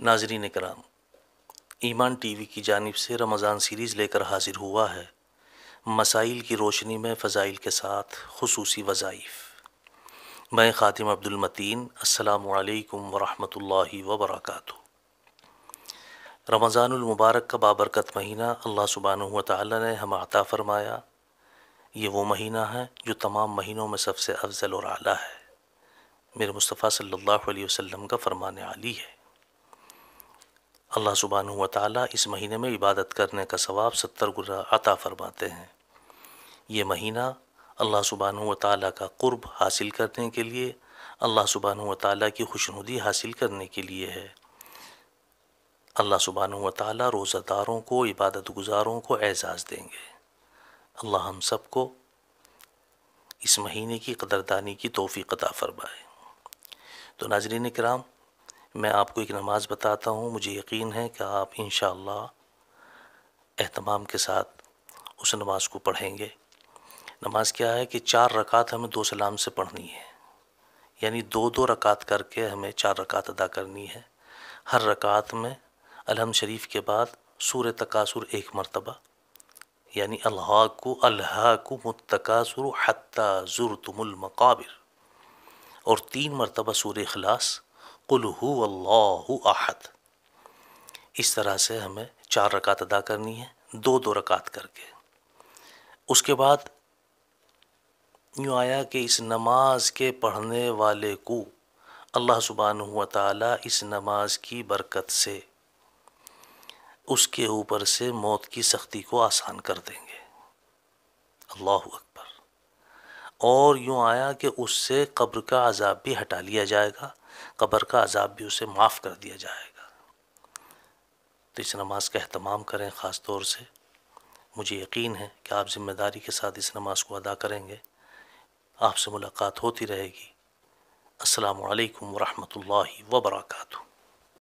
नाजरीन कराम ईमान टीवी की जानब से रमज़ान सीरीज़ लेकर हाजिर हुआ है मसाइल की रोशनी में फ़जाइल के साथ खसूस वज़ाइफ मैं ख़ातिम अब्दुलमतीन असलकम वरहमल वबरक रमज़ानमबारक का बाबरकत महीना अल्लाह सुबहान ने हम आता फ़रमाया ये वो महीना है जो तमाम महीनों में सबसे अफजल और आला है मेरे मुस्तफ़ा सल्लल्लाहु अलैहि वसल्लम का फ़रमान आली है अल्लाह सुबहान व ताली इस महीने में इबादत करने का सवाब सत्तर गुर्रा अता फरमाते हैं ये महीना अल्लाह सुबहान व ताली का कुर्ब हासिल करने के लिए अल्लाह सुबहान व ताली की खुशनुदी हासिल करने के लिए है अल्लाह सुबहान व ताली रोज़ादारों को इबादत गुजारों को एज़ाज़ देंगे अल्लाह हम सब को इस महीने की कदरदानी की तोहफ़ी कदा फ़रमाए तो नाजरीन कराम मैं आपको एक नमाज़ बताता हूँ मुझे यकीन है कि आप इन अहतमाम के साथ उस नमाज को पढ़ेंगे नमाज क्या है कि चार रकात हमें दो सलाम से पढ़नी है यानी दो दो रकात करके हमें चार रकात अदा करनी है हर रकात में अलहम शरीफ के बाद सूर तकासुर एक मरतबा यानी अल्लाह को मुतकासुर को ज़ुर हती और तीन मरतबा सूर अखलास कुलहू इस तरह से हमें चार रकात अदा करनी है दो दो रकात करके उसके बाद यूँ आया कि इस नमाज के पढ़ने वाले को अल्लाह सुबहान ताली इस नमाज की बरकत से उसके ऊपर से मौत की सख्ती को आसान कर देंगे अल्लाह अकबर और यूँ आया कि उससे कब्र का अजाब भी हटा लिया जाएगा कब्र का अजाब भी उसे माफ़ कर दिया जाएगा तो इस नमाज का अहतमाम करें ख़ास तौर से मुझे यकीन है कि आप ज़िम्मेदारी के साथ इस नमाज को अदा करेंगे आपसे मुलाकात होती रहेगी असलकम वरहमल वबरकू